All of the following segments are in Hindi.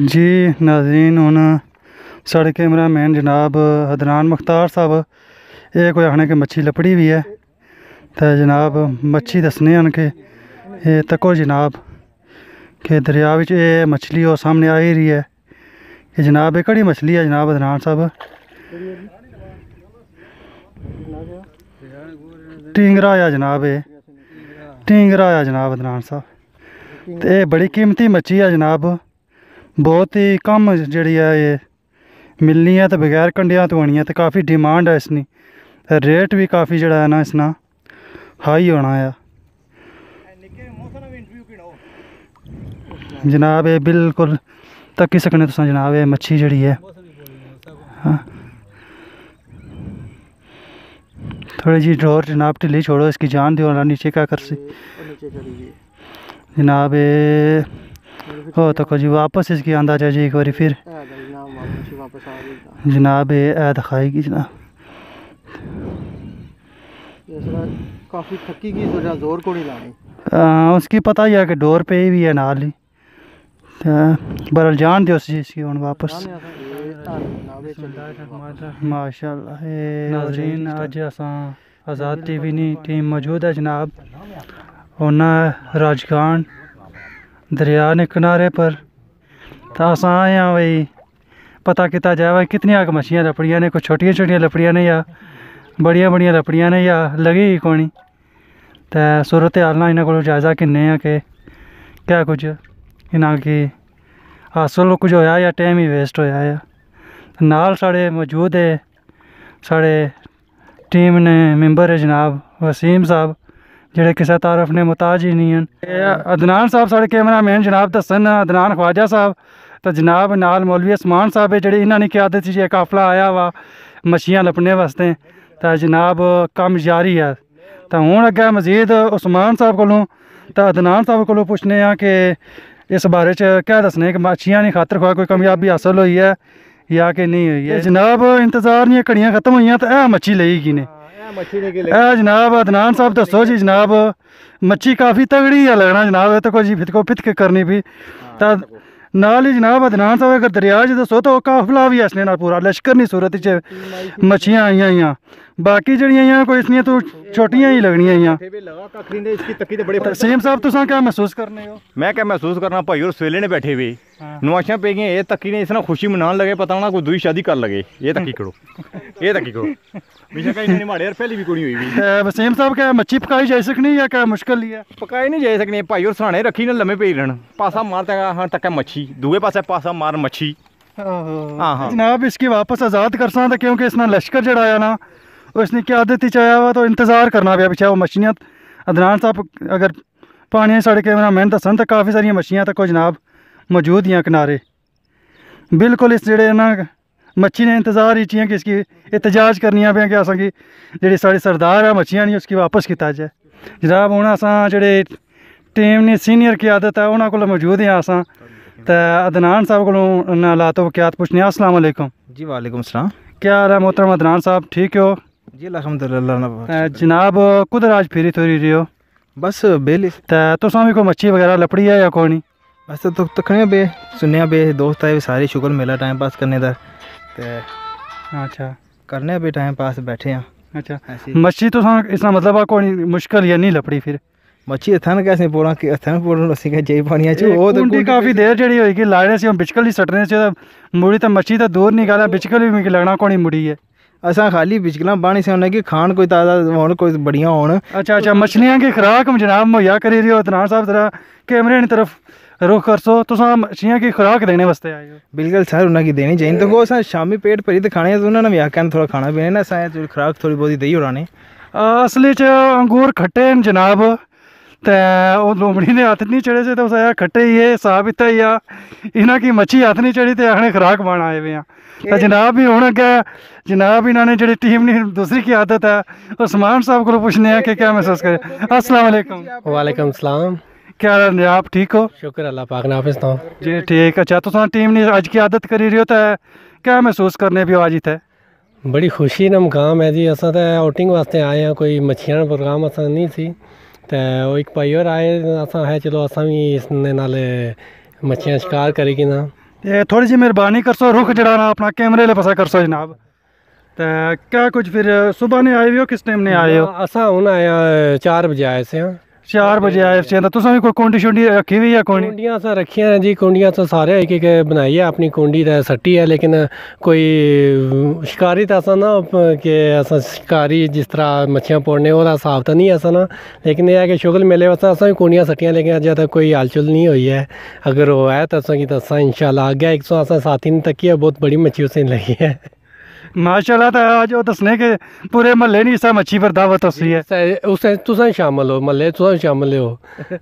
जी नाजीन हूँ साढ़े कैमरा मैन जनाब अदनान मुख्तार साहब ये कोई आखने के मच्छी लपड़ी भी है तो जनाब मच्छी दसने के ये तको जनाब कि दरिया बच्च एह् मछली सामने आ आई रही है एह् जनाब एक कड़ी मछली है जनाब अदनान साहब टींगरा आया जनाब ये टींगरा आया जनाब अदनान साहब तो ये बड़ी कीमती मच्छी है जनाब बहुत ही कम जी है ये मिलनी है तो बगैर कंडिया तो आनी है तो काफ़ी डिमांड है इसनी रेट भी काफ़ी जड़ा है ना इसना हाई होना है जनाब ये बिल्कुल धक्की सकने तुम जनाब ये मच्छी जड़ी है थोड़ी जी डोर जनाब ढिली छोड़ो इसकी जान दो नीचे क्या कर सी जनाब ये हो तको जी वापस इसकी आंदा चाहिए एक बार फिर तो। जनाब ये ऐ दिखाएगी जनाब काफ़ी थकी गई तो जोर को नहीं लानी उसकी पता ही है कि डोर पे भी है नाल ही बरल जान दे उस चीज़ हूँ वापस माशा अज आज़ाद टीवी टीम मौजूद है जनाब उन्हें राजगान दरिया ने किनारे पर तो अस आए हाँ भाई पता किया जाए भाई कितनी अग मच्छियाँ लपड़िया ने कोई छोटिया छोटिया लपड़िया ने या बड़िया बड़िया लपड़िया ने या लगी ही कोनी तो सूरत हाल ना इन्होंने को जायजा किन्ने के क्या कुछ इना कि हासिल कुछ होया या टाइम ही वेस्ट होया या नाल साढ़े मौजूद है साढ़े टीम ने मैंबर है जनाब वसीम साहब जेडे किसी तरफ ने मुताज ही नहीं है अदनान साहब सा मैन जनाब दसन अदनान ख्वाजा साहब तो जनाब नाल मौलवी असमान साहब है जेडे इन्होंने क्या दी काफिला आया वा मछियाँ लपने वास्ते तो जनाब कम जारी है तो हूँ अगर मजीद उस्मान साहब को अदनान साहब को पुछने के इस बारे क्या दसने कि मछियाँ की खातर खुआ कोई कामयाबी हासिल हुई है या कि नहीं हुई है जनाब इंतजार दिया घड़ियाँ खत्म हुई तो है मछी ले नहीं जनाब अदनान साहब दसो जी जनाब मच्छी काफ़ी तगड़ी है लगना जनाब देखो जी फितको फितक करनी भी हाँ, नाल ही जनाब अदनान साहब अगर दरिया दसो तो काफिला भी इसने पूरा लश्कर नहीं सूरत च आई आइया ਬਾਕੀ ਜਿਹੜੀਆਂ ਆ ਕੋਈ ਇਸਨੀਆਂ ਤੋਂ ਛੋਟੀਆਂ ਹੀ ਲੱਗਣੀਆਂ ਆ ਲਗਾ ਕੱਖ ਨਹੀਂ ਇਸकी ਤੱਕੀ ਤੇ ਬੜੇ ਸੇਮ ਸਾਹਿਬ ਤੁਸੀਂ ਕਿਆ ਮਹਿਸੂਸ ਕਰਨੇ ਹੋ ਮੈਂ ਕਿਆ ਮਹਿਸੂਸ ਕਰਨਾ ਭਾਈ ਔਰ ਸਵੇਲੇ ਨੇ ਬੈਠੇ ਵੀ ਨਵਾਸ਼ਾਂ ਪੈ ਗਈਆਂ ਇਹ ਤੱਕੀ ਨੇ ਇਸ ਨਾਲ ਖੁਸ਼ੀ ਮਨਾਉਣ ਲਗੇ ਪਤਾ ਨਾ ਕੋਈ ਦੂਈ ਸ਼ਾਦੀ ਕਰ ਲਗੇ ਇਹ ਤੱਕੀ ਕਰੋ ਇਹ ਤੱਕੀ ਕਰੋ ਬੇਸ਼ੱਕ ਇਹਨੇ ਮਾੜੇ ਯਾਰ ਪਹਿਲੀ ਵੀ ਕੁੜੀ ਹੋਈ ਵੀ ਸੇਮ ਸਾਹਿਬ ਕਿਆ ਮੱਛੀ ਪਕਾਈ ਜਾ ਸਕਣੀ ਜਾਂ ਕਿਆ ਮੁਸ਼ਕਲ ਹੀ ਆ ਪਕਾਈ ਨਹੀਂ ਜਾ ਸਕਣੀ ਭਾਈ ਔਰ ਸਹਾਣੇ ਰੱਖੀ ਨਾ ਲੰਮੇ ਪਈ ਰਹਿਣ ਪਾਸਾ ਮਾਰਦਾ ਹਾਂ ਤੱਕਾ ਮੱਛੀ ਦੂਏ ਪਾਸੇ ਪਾਸਾ ਮਾਰ ਮੱਛੀ ਜनाब इसकी वापस आज़ाद कर सकता क्योंकि इसना लश्कर जड़ा ना उसने क्यादत ही वा तो इंतज़ार करना पे पिछले वो मछलियाँ अदनान साहब अगर पानी साढ़े कैमरा मैन दसन तो काफ़ी सारिया मछलियाँ तक जनाब मौजूद हैं किनारे बिल्कुल इस जेड़े ना मच्छी ने इंतज़ार ही चाहिए कि इसकी इतजाज करनी पे कि असेंगी जी सरदार है मच्छियाँ नहीं उसकी वापस किया जाए जनाब हूँ अस जे टीम ने सीनियर क्यादत है उन्होंने को मौजूद हैं अस तो अदनान साहब को लातो क्यात पूछने असलम जी वालेकुम सलाम क्या हाल है मोहतरम अदनान साहब ठीक हो जी अलहमदिल्ला जनाब कुदर आज फिरी तुरी रही हो बस बेली तुस कोई मच्छी वगैरह लपड़ी है या कोई बस तो तकने बे सुनने बे दोस्त आए सारे शुक्र मेला टाइम पास करने का अच्छा करने बे टाइम पास बैठे हैं अच्छा मच्छी तो इसका मतलब कोई मुश्किल या नहीं लपड़ी फिर मच्छी इतना ना कैसे पौना ਕਿ ਹੱਥਾਂ ਨਾਲ ਪੋਣਾ ਅਸੀਂ ਕਿ ਜਈ ਪਾਣੀਆਂ ਚ ਉਹ ਤਾਂ ਕੁੰਡੀ ਕਾਫੀ ਦੇਰ ਜਿਹੜੀ ਹੋਈ ਕਿ ਲਾੜੇ ਸੀ सटने से मुड़ी तो मच्छी तो दूर ਤਾਂ ਮੱਛੀ भी ਦੂਰ लगना ਗਾਲਾ मुड़ी है असा खाली बिचकला पाणी से की खान कोई ताज़ा हुअणु कोई बढ़िया हुअणु अच्छा अच्छा मछलियां खे खुराक जनाब मुहैया करी रही हो तनाव साहब ज़रा कैमरे की तरफ़ रुख कर सो तुसां मछलियां की खुराक देने वास्ते आए हो बिल्कुल सर उन्हें की देनी चाहिए तो को असां शामी पेट भरी ते खाने तो उन्हें व्याख्यान थोड़ा खाना पीने ना खुराक थोड़ी बहुत देने असली च अंगूर खट्टे जनाब ते ओह् लोमड़ी ने हत्थ नहीं चढ़े से तो उस खट्टे ही एह् साह् पीता ही आ इ'नें की मच्छी हत्थ नहीं चढ़ी तो आखने खुराक पान आए हुए हैं तो जनाब भी हूँ अगर जनाब इन्होंने ने टीम ने दूसरी की आदत है और समान साहब को पूछने आं कि क्या महसूस करे असलम वालेकुम वालेकुम सलाम क्या हाल है आप ठीक हो शुक्र अल्लाह पाक ने आप सनाओ जी ठीक अच्छा तुस टीम ने अज की आदत करी रही हो तो क्या महसूस करने भी आज इतना बड़ी खुशी नमकाम है जी असा तो आउटिंग वास्ते आए हैं कोई मच्छियां प्रोग्राम असा नहीं थी तो ओह् इक भाई और आए असें आखेआ चलो अस भी इसने नाल मच्छियां शकार करी किना ते थोड़ी जी मेहरबानी कर सो रुख जेह्ड़ा ना अपना कैमरे ले पसा कर सो जनाब ते क्या कुछ फिर सुबह ने आए हो किस टाइम ने आए हो असां हून आया चार बजे आए से हाँ चार बजे आए तुसा भी कोई कुंडी शुंडी रखी हुई है कुंडियां असं रखी हैं जी कुंडियां असं सारे एक एक बनाई है अपनी कुंडी ते सट्टी है लेकिन कोई शिकारी तो असं ना के असं शिकारी जिस तरह मच्छियां पोड़ने ओह दा तो नहीं है असं ना लेकिन यह है कि शुगल मेले वास्तव असं भी कुंडियां सट्टियां लेकिन अजय तक कोई हलचुल नहीं हुई है अगर हो है तो असं की दसा इंशाला अगर एक सौ असं साथी ने तकी है बहुत बड़ी मछी उसने लगी है माशाल्लाह ता आज ओ दसने के पूरे मोहल्ले नी सा मच्छी पर दावत होसी है उसे तुसा शामिल हो मोहल्ले तुसा शामिल हो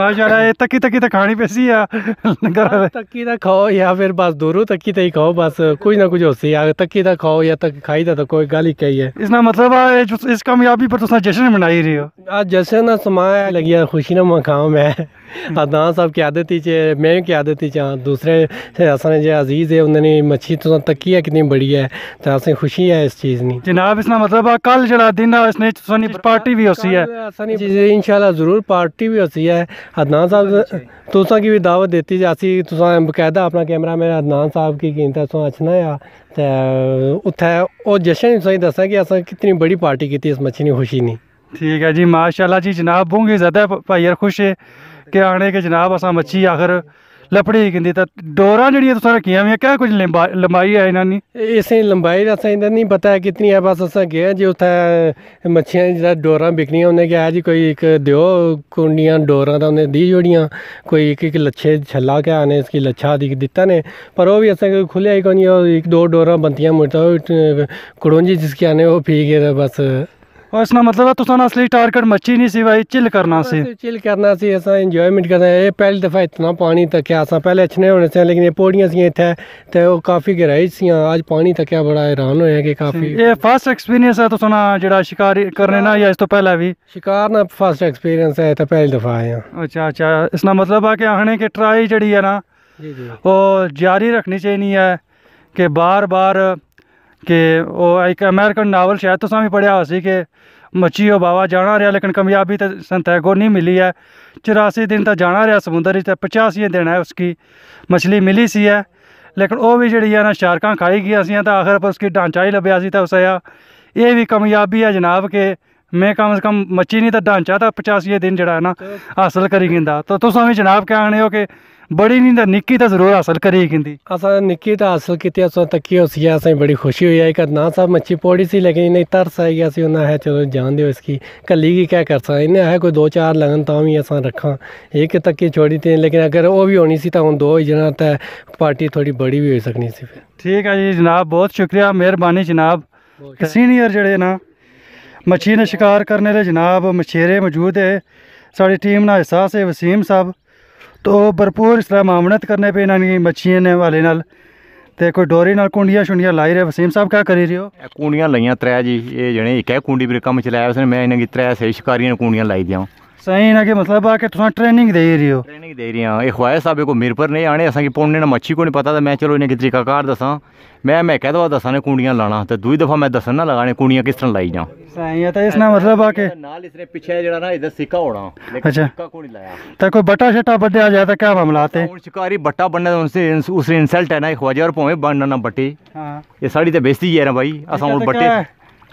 माशाल्लाह ए तकी तकी ता खानी पेसी या हाँ, तकी ता खाओ या फिर बस दूरो तकी ता ही खाओ बस कोई ना कुछ होसी या तकी ता खाओ या तक खाई ता कोई गाली कही है इसना मतलब आ इस कामयाबी पर तुसा जश्न मनाई रहे हो आज जश्न ना समाया लगिया खुशी ना मखाओ मैं अदां साहब क्यादत ही च में क्यादत ही चां हाँ। दूसरे असने जो अज़ीज़ है उन्होंने मच्छी तो तकी है कितनी बड़ी है तो असें खुशी है इस चीज़ की जनाब इसका मतलब कल जरा दिन इसने पार्टी भी होसी है असानी इंशाल्लाह ज़रूर पार्टी भी होसी है अदनान साहब तुसा की भी दावत देती जे असी तुसां बकायदा अपना कैमरा मैन अदनान साहब की कीमत तुसां अचना आ ते उत्थै ओह् जशन तुम दसा कि असें कितनी बड़ी पार्टी की इस मच्छी नी खुशी नहीं ठीक है जी माशाल्लाह जी जनाब बूंगी ज़्यादा भाई यार खुश है ਕਿ ਆਣੇ ਕਿ ਜਨਾਬ ਅਸਾਂ ਮੱਛੀ ਆਖਰ ਲਪੜੀ ਕਿੰਦੀ ਤਾਂ ਡੋਰਾ ਜਿਹੜੀਆਂ ਤੁਸੀਂ ਰੱਖੀਆਂ ਹੋਈਆਂ ਕਿਆ ਕੁਝ ਲੰਬਾਈ ਹੈ ਇਹਨਾਂ ਦੀ ਇਸੇ ਲੰਬਾਈ ਦਾ ਸਾਂ ਨਹੀਂ ਪਤਾ ਕਿਤਨੀ ਹੈ ਬਸ ਅਸਾਂ ਗਏ ਜੇ ਉੱਥੇ ਮੱਛੀਆਂ ਜਿਹੜਾ ਡੋਰਾ ਵਿਕਣੀਆਂ ਉਹਨੇ ਕਿਹਾ ਜੀ ਕੋਈ ਇੱਕ ਦਿਓ ਕੁੰਡੀਆਂ ਡੋਰਾ ਦਾ ਉਹਨੇ ਦੀ ਜੋੜੀਆਂ ਕੋਈ ਇੱਕ ਇੱਕ ਲੱਛੇ ਛੱਲਾ ਕੇ ਆਨੇ ਕੀ ਲੱਛਾ ਦੀ ਦਿੱਤਾ ਨੇ ਪਰ ਉਹ ਵੀ ਅਸਾਂ ਕੋਈ ਖੁੱਲਿਆ ਹੀ ਕੋਈ ਇੱਕ ਦੋ ਡੋਰਾ ਬੰਤੀਆਂ ਮੁਰਤਾ ਕੁੜੋਂਜੀ ਕੀ ਆਨੇ ਉਹ ਪੀ ਗਏ ਬਸ और इसका मतलब है तुसा असली टारगेट मच्छी नहीं सी भाई चिल करना सी चिल करना सी असा एंजॉयमेंट करना ये पहली दफ़ा इतना पानी तक असा पहले अच्छे होने से लेकिन ये पौड़ियाँ सी इतने तो वो काफ़ी गहराई सी आज पानी तक बड़ा हैरान होया कि काफ़ी ये फर्स्ट एक्सपीरियंस है तुसा जो शिकार करने ना या इस तो पहले भी शिकार ना फर्स्ट एक्सपीरियंस है तो पहली दफ़ा आए अच्छा अच्छा इसका मतलब है कि आने की ट्राई जी है ना वो जारी रखनी चाहिए है कि बार बार ਕਿ ਉਹ ਇੱਕ ਅਮਰੀਕਨ ਨਾਵਲ ਸ਼ਾਇਦ ਤੁਸੀਂ ਵੀ ਪੜਿਆ ਹੋਸੀ ਕਿ ਮੱਛੀ ਉਹ ਬਾਵਾ ਜਾਣਾ ਰਿਹਾ ਲੇਕਿਨ ਕਮਯਾਬੀ ਤੇ ਸੰਤੈਗੋ ਨਹੀਂ ਮਿਲੀ ਹੈ 84 ਦਿਨ ਤਾਂ ਜਾਣਾ ਰਿਹਾ ਸਮੁੰਦਰ ਵਿੱਚ ਤੇ 85 ਦਿਨ ਹੈ ਉਸकी ਮੱਛਲੀ ਮਿਲੀ ਸੀ ਹੈ ਲੇਕਿਨ ਉਹ ਵੀ ਜਿਹੜੀ ਹੈ ਨਾ ਸ਼ਾਰਕਾਂ ਖਾਈ ਗਈ ਅਸੀਂ ਤਾਂ ਆਖਰ ਪਰ ਉਸकी ਢਾਂਚਾ ਹੀ ਲੱਭਿਆ ਸੀ ਤਾਂ ਉਸਿਆ ਇਹ ਵੀ ਕਮਯਾਬੀ ਹੈ ਜਨਾਬ ਕਿ ਮੈਂ ਕਮ ਸੇ ਕਮ ਮੱਛੀ ਨਹੀਂ ਤਾਂ ਢਾਂਚਾ ਤਾਂ 85 ਦਿਨ ਜਿਹੜਾ ਹੈ ਨਾ ਹਾਸਲ ਕਰੀ ਗਿੰਦਾ ਤਾਂ ਤੁਸੀਂ ਵੀ ਜਨਾਬ ਕਹਿਣੇ ਹੋ ਕਿ बड़ी नींद निक्की त ज़रूरु हासिलु करे कंदी असां निक्की त हासिलु कई तकी होसी आहे बड़ी खुशी हुई आहे ना साहब मच्छी पौड़ी सी लेकिन इन्हें तरस आई गया उन्हें है चलो जान दो इसकी कली की क्या कर सकता इन्हें है कोई दो चार लगन तां भी असां रखा एक तकी छोड़ी थी लेकिन अगर वो भी होनी सी तो हूँ दो जना तो पार्टी थोड़ी बड़ी भी हो सकनी सी फिर ठीक है जी जनाब बहुत शुक्रिया मेहरबानी जनाब सीनियर जड़े ना मच्छी ने शिकार करने जनाब मछेरे मौजूद है साड़ी टीम ना एहसास है वसीम साहब ਤੋ ਭਰਪੂਰ ਇਸ ਤਰ੍ਹਾਂ ਮਾਮਨਤ ਕਰਨੇ ਪਏ ਇਹਨਾਂ ਦੀ ਮੱਛੀਆਂ ਨੇ ਵਾਲੇ ਨਾਲ ਤੇ ਕੋਈ ਡੋਰੀ ਨਾਲ ਕੁੰਡੀਆਂ ਛੁੰਡੀਆਂ ਲਾਈ ਰਹੇ ਵਸੀਮ ਸਾਹਿਬ ਕਾ ਕਰੀ ਰਹੇ ਹੋ ਕੁੰਡੀਆਂ ਲਈਆਂ ਤਰੇ ਜੀ ਇਹ ਜਣੇ ਇੱਕ ਹੈ ਕੁੰਡੀ ਵੀ ਕੰਮ ਲਾਇਆ ਉਸਨੇ ਮੈਂ ਇਹਨਾਂ ਦੀ ਤਰੇ ਸਹੀ ਸ਼ਿਕਾਰੀਆਂ ਕੁੰਡੀਆਂ ਲਾਈ ਦਿਆਂ साईं हिनखे मतिलबु आहे की तव्हां ट्रेनिंग ॾेई रही हो ट्रेनिंग ॾेई रही आहियां ख़्वाहिश साहिब जेको मिरपर नहीं आने असांखे पौने ना मच्छी को नहीं पता था मैं चलो इनके तरीका कार दसां मैं मैं कह दवा दसा ने कुंडियां लाना तो दूई दफ़ा मैं दसन ना लगाने कुंडियां किस तरह लाई जाऊँ साईं तो इसना मतलब आ नाल इसने पीछे जड़ा ना इधर सिक्का होना अच्छा सिक्का को नहीं लाया तो कोई बट्टा शट्टा बड्डे आ जाता क्या मामला आते हैं हाँ, शिकारी बट्टा बनने उनसे उससे इंसल्ट है ना ख्वाजा और भावें बनना ना बट्टी हाँ। ये साड़ी तो बेचती है ना भाई अच्छा, असा और बट्टे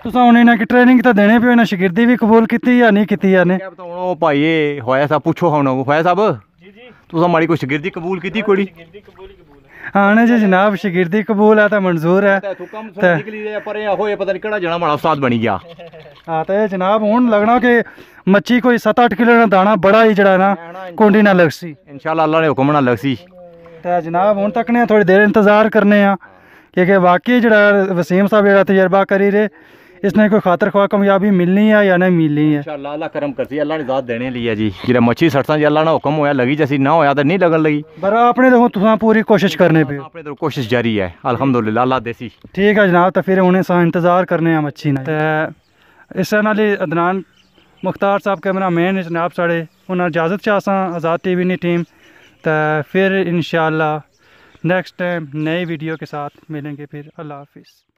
ਤੁਸੀਂ ਹੁਣ ਇਹਨਾਂ ਕਿ ਟ੍ਰੇਨਿੰਗ ਤਾਂ ਦੇਣੇ ਪਿਓ ਇਹਨਾਂ नहीं ਵੀ ਕਬੂਲ ਕੀਤੀ ਜਾਂ ਨਹੀਂ ਕੀਤੀ ਜਾਂ ਨੇ ਹੁਣ ਉਹ ਭਾਈ ਇਹ ਹੋਇਆ ਸਾਹਿਬ ਪੁੱਛੋ ਹੁਣ ਹੋਇਆ हाँ ना जी जनाब शगिर्दी कबूल है तो मंजूर है हाँ तो जनाब हूँ लगना कि मच्छी कोई सत्त अठ किलो दाना बड़ा ही जरा कुंडी ना लगसी इंशाल्लाह अल्लाह ने हुक्म ना लगसी तो जनाब हूँ तकने थोड़ी देर इंतजार करने क्योंकि वाकई जरा वसीम साहब जरा तजर्बा करी रहे इसने कोई खातर खवा कामयाबी मिलनी है या नहीं मिलनी है अच्छा, अल्लाह करम करसी अल्लाह ने दाद देने लिया जी जी मच्छी सड़सा जी अल्लाह ने हुक्म होया लगी जैसी ना होया तो नहीं लगन लगी पर अपने देखो तुम पूरी कोशिश करने पे अपने तो कोशिश जारी है अलहमदुल्ला अल्लाह देसी ठीक है जनाब तो फिर उन्हें सा इंतजार करने हैं मच्छी ने इस अदनान मुख्तार साहब कैमरा मैन जनाब साढ़े उन्हें इजाजत चाहसा आज़ाद टी वी टीम तो फिर इन नेक्स्ट टाइम नई वीडियो के साथ मिलेंगे फिर अल्लाह हाफिज़